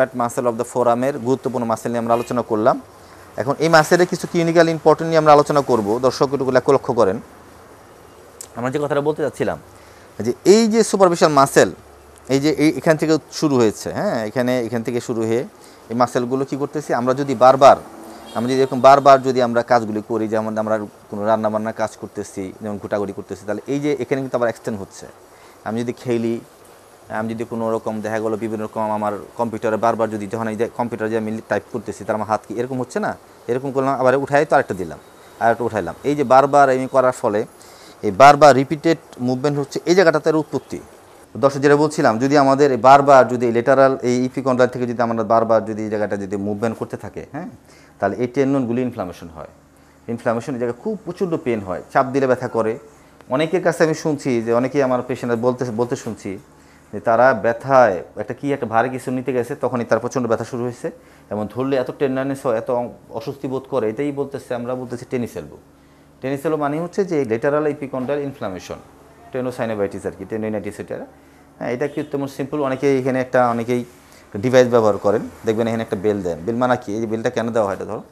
mat muscle of the ফোরামের গুরুত্বপূর্ণ muscle নিয়ে আমরা আলোচনা করলাম এখন এই মাসেলের কিছু ক্লিনিক্যাল ইম্পর্টেন্ট নিয়ে আমরা আলোচনা করব দর্শক এটুকু লক্ষ্য লক্ষ্য করেন আমরা যে কথাটা বলতে চাচ্ছিলাম যে এই যে সুপারফিশিয়াল মাসেল এই যে এই এখান থেকে শুরু হয়েছে হ্যাঁ এখানে এখান থেকে শুরু হয়ে এই মাসেলগুলো কি করতেছি আমরা যদি বারবার আমরা যদি এরকম বারবার যদি আমরা কাজগুলি করি যেমন আমরা কোনো রান্নাবান্না কাজ করতেছি যেমন ঘুটাঘুটি করতেছি তাহলে এই যে এখানে কিন্তু আবার এক্সটেন্ড হচ্ছে আমি যদি খেলি আমি যদি কোনো রকম দেখা গেলো বিভিন্ন রকম আমার কম্পিউটারে বারবার যদি যখন এই কম্পিউটার যে আমি টাইপ করতেছি তার আমার হাত কি এরকম হচ্ছে না এরকম করলাম আবার উঠাই তো আরেকটা দিলাম আরেকটা উঠাইলাম এই যে বারবার এমনি করার ফলে এই বারবার রিপিটেড মুভমেন্ট হচ্ছে এই জায়গাটাতে উৎপত্তি দর্শক যেটা বলছিলাম যদি আমাদের বারবার যদি লেটারাল এই ইপি কন্ট্রাল থেকে যদি আমরা বারবার যদি এই জায়গাটা যদি মুভমেন্ট করতে থাকে হ্যাঁ তাহলে এই টেন্ডনগুলি ইনফ্লামেশন হয় ইনফ্লামেশন এই জায়গায় খুব প্রচণ্ড পেন হয় চাপ দিলে ব্যথা করে অনেকের কাছে আমি শুনছি যে অনেকেই আমার পেশেন্ট বলতে বলতে শুনছি যে তারা ব্যথায় একটা কী একটা ভারী কিছু নিতে গেছে তখনই তার প্রচণ্ড ব্যথা শুরু হয়েছে এবং ধরলে এত টেন্ডারনেস হয় এত অস্বস্তি বোধ করে এটাই বলতেছে আমরা বলতেছি টেনিস এলবো টেনিস মানে হচ্ছে যে লেটারাল ইপিকন্ডার ইনফ্লামেশন টেনোসাইনোবাইটিস আর কি টেনোনাইটিস এটা হ্যাঁ এটা কি উত্তম সিম্পল অনেকেই এখানে একটা অনেকেই ডিভাইস ব্যবহার করেন দেখবেন এখানে একটা বেল দেন বেল মানে কি এই বেলটা কেন দেওয়া হয় এটা ধরো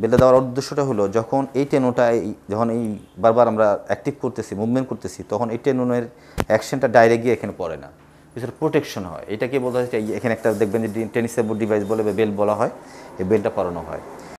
বেলটা দেওয়ার উদ্দেশ্যটা হলো যখন এই টেনোটা যখন এই বারবার আমরা অ্যাক্টিভ করতেছি মুভমেন্ট করতেছি তখন এই টেনোনের অ্যাকশনটা ডাইরেক্ট গিয়ে এখানে পড়ে না কিছুটা প্রোটেকশন হয় এটাকে বলা হয় এখানে একটা দেখবেন যে টেনিসের ডিভাইস বলে বেল বলা হয় এই বেলটা পরানো হয়